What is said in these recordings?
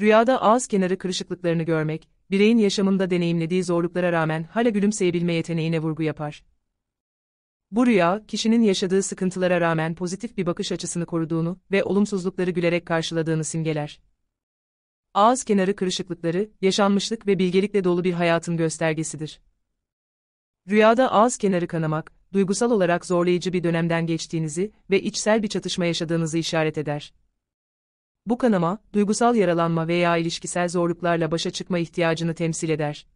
Rüyada ağız kenarı kırışıklıklarını görmek, bireyin yaşamında deneyimlediği zorluklara rağmen hala gülümseyebilme yeteneğine vurgu yapar. Bu rüya, kişinin yaşadığı sıkıntılara rağmen pozitif bir bakış açısını koruduğunu ve olumsuzlukları gülerek karşıladığını simgeler. Ağız kenarı kırışıklıkları, yaşanmışlık ve bilgelikle dolu bir hayatın göstergesidir. Rüyada ağız kenarı kanamak, duygusal olarak zorlayıcı bir dönemden geçtiğinizi ve içsel bir çatışma yaşadığınızı işaret eder. Bu kanama, duygusal yaralanma veya ilişkisel zorluklarla başa çıkma ihtiyacını temsil eder.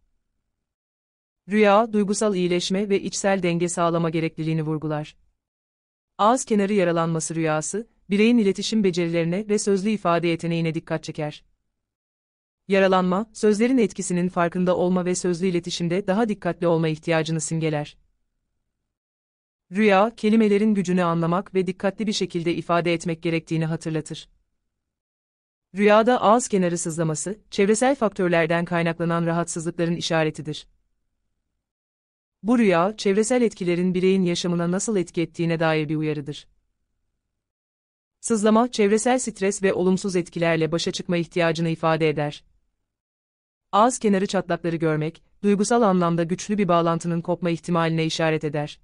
Rüya, duygusal iyileşme ve içsel denge sağlama gerekliliğini vurgular. Ağız kenarı yaralanması rüyası, bireyin iletişim becerilerine ve sözlü ifade yeteneğine dikkat çeker. Yaralanma, sözlerin etkisinin farkında olma ve sözlü iletişimde daha dikkatli olma ihtiyacını simgeler. Rüya, kelimelerin gücünü anlamak ve dikkatli bir şekilde ifade etmek gerektiğini hatırlatır. Rüyada ağız kenarı sızlaması, çevresel faktörlerden kaynaklanan rahatsızlıkların işaretidir. Bu rüya, çevresel etkilerin bireyin yaşamına nasıl etki ettiğine dair bir uyarıdır. Sızlama, çevresel stres ve olumsuz etkilerle başa çıkma ihtiyacını ifade eder. Ağız kenarı çatlakları görmek, duygusal anlamda güçlü bir bağlantının kopma ihtimaline işaret eder.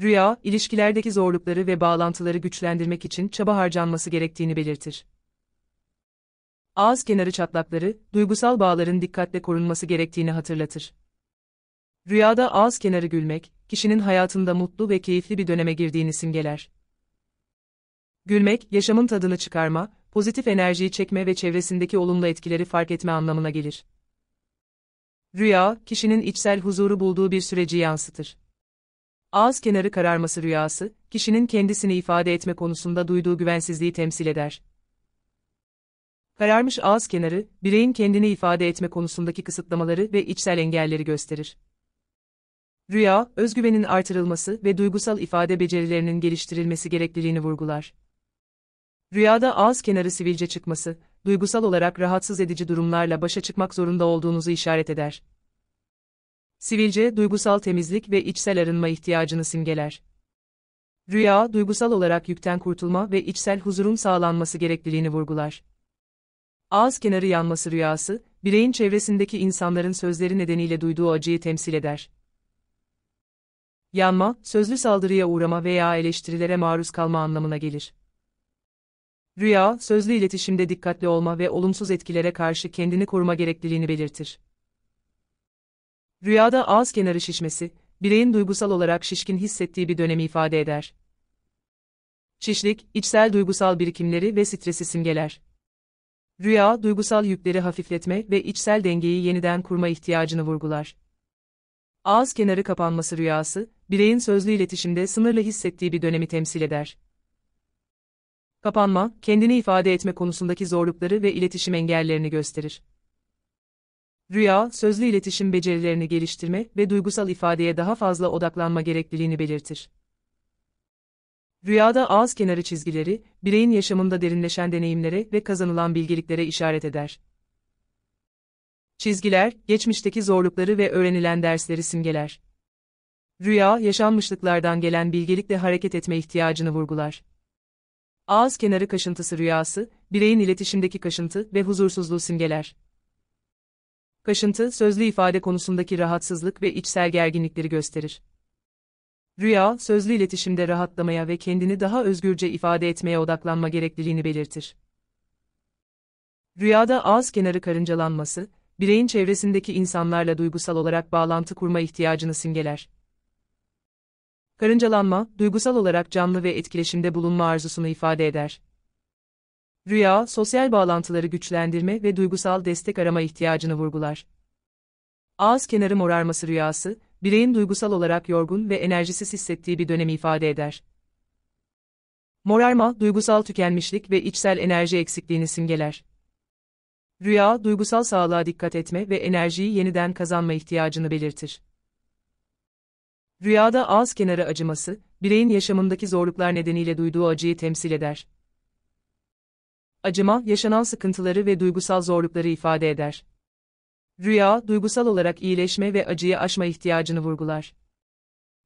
Rüya, ilişkilerdeki zorlukları ve bağlantıları güçlendirmek için çaba harcanması gerektiğini belirtir ağız kenarı çatlakları, duygusal bağların dikkatle korunması gerektiğini hatırlatır. Rüyada ağız kenarı gülmek, kişinin hayatında mutlu ve keyifli bir döneme girdiğini simgeler. Gülmek, yaşamın tadını çıkarma, pozitif enerjiyi çekme ve çevresindeki olumlu etkileri fark etme anlamına gelir. Rüya, kişinin içsel huzuru bulduğu bir süreci yansıtır. Ağız kenarı kararması rüyası, kişinin kendisini ifade etme konusunda duyduğu güvensizliği temsil eder. Kararmış ağız kenarı, bireyin kendini ifade etme konusundaki kısıtlamaları ve içsel engelleri gösterir. Rüya, özgüvenin artırılması ve duygusal ifade becerilerinin geliştirilmesi gerekliliğini vurgular. Rüyada ağız kenarı sivilce çıkması, duygusal olarak rahatsız edici durumlarla başa çıkmak zorunda olduğunuzu işaret eder. Sivilce, duygusal temizlik ve içsel arınma ihtiyacını simgeler. Rüya, duygusal olarak yükten kurtulma ve içsel huzurun sağlanması gerekliliğini vurgular. Ağız kenarı yanması rüyası, bireyin çevresindeki insanların sözleri nedeniyle duyduğu acıyı temsil eder. Yanma, sözlü saldırıya uğrama veya eleştirilere maruz kalma anlamına gelir. Rüya, sözlü iletişimde dikkatli olma ve olumsuz etkilere karşı kendini koruma gerekliliğini belirtir. Rüyada ağız kenarı şişmesi, bireyin duygusal olarak şişkin hissettiği bir dönemi ifade eder. Şişlik, içsel duygusal birikimleri ve stresi simgeler. Rüya, duygusal yükleri hafifletme ve içsel dengeyi yeniden kurma ihtiyacını vurgular. Ağız kenarı kapanması rüyası, bireyin sözlü iletişimde sınırlı hissettiği bir dönemi temsil eder. Kapanma, kendini ifade etme konusundaki zorlukları ve iletişim engellerini gösterir. Rüya, sözlü iletişim becerilerini geliştirme ve duygusal ifadeye daha fazla odaklanma gerekliliğini belirtir. Rüyada ağız kenarı çizgileri, bireyin yaşamında derinleşen deneyimlere ve kazanılan bilgiliklere işaret eder. Çizgiler, geçmişteki zorlukları ve öğrenilen dersleri simgeler. Rüya, yaşanmışlıklardan gelen bilgelikle hareket etme ihtiyacını vurgular. Ağız kenarı kaşıntısı rüyası, bireyin iletişimdeki kaşıntı ve huzursuzluğu simgeler. Kaşıntı, sözlü ifade konusundaki rahatsızlık ve içsel gerginlikleri gösterir. Rüya, sözlü iletişimde rahatlamaya ve kendini daha özgürce ifade etmeye odaklanma gerekliliğini belirtir. Rüyada ağız kenarı karıncalanması, bireyin çevresindeki insanlarla duygusal olarak bağlantı kurma ihtiyacını simgeler. Karıncalanma, duygusal olarak canlı ve etkileşimde bulunma arzusunu ifade eder. Rüya, sosyal bağlantıları güçlendirme ve duygusal destek arama ihtiyacını vurgular. Ağız kenarı morarması rüyası, bireyin duygusal olarak yorgun ve enerjisiz hissettiği bir dönemi ifade eder. Morarma, duygusal tükenmişlik ve içsel enerji eksikliğini simgeler. Rüya, duygusal sağlığa dikkat etme ve enerjiyi yeniden kazanma ihtiyacını belirtir. Rüyada ağız kenarı acıması, bireyin yaşamındaki zorluklar nedeniyle duyduğu acıyı temsil eder. Acıma, yaşanan sıkıntıları ve duygusal zorlukları ifade eder. Rüya, duygusal olarak iyileşme ve acıyı aşma ihtiyacını vurgular.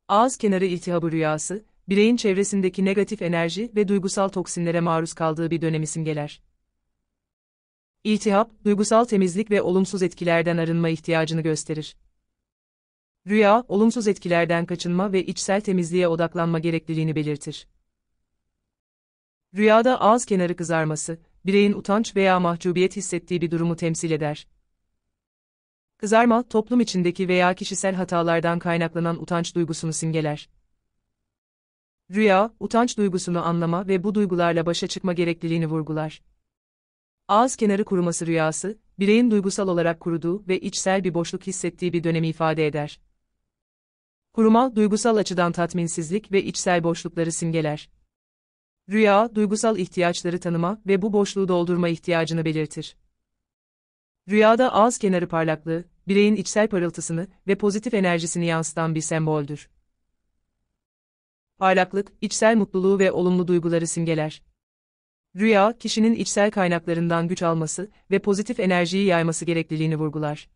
Ağız kenarı iltihabı rüyası, bireyin çevresindeki negatif enerji ve duygusal toksinlere maruz kaldığı bir dönem simgeler. İltihap, duygusal temizlik ve olumsuz etkilerden arınma ihtiyacını gösterir. Rüya, olumsuz etkilerden kaçınma ve içsel temizliğe odaklanma gerekliliğini belirtir. Rüyada ağız kenarı kızarması, bireyin utanç veya mahcubiyet hissettiği bir durumu temsil eder. Kızarma, toplum içindeki veya kişisel hatalardan kaynaklanan utanç duygusunu simgeler. Rüya, utanç duygusunu anlama ve bu duygularla başa çıkma gerekliliğini vurgular. Ağız kenarı kuruması rüyası, bireyin duygusal olarak kuruduğu ve içsel bir boşluk hissettiği bir dönemi ifade eder. Kuruma, duygusal açıdan tatminsizlik ve içsel boşlukları simgeler. Rüya, duygusal ihtiyaçları tanıma ve bu boşluğu doldurma ihtiyacını belirtir. Rüyada ağız kenarı parlaklığı, bireyin içsel parıltısını ve pozitif enerjisini yansıtan bir semboldür. Parlaklık, içsel mutluluğu ve olumlu duyguları simgeler. Rüya, kişinin içsel kaynaklarından güç alması ve pozitif enerjiyi yayması gerekliliğini vurgular.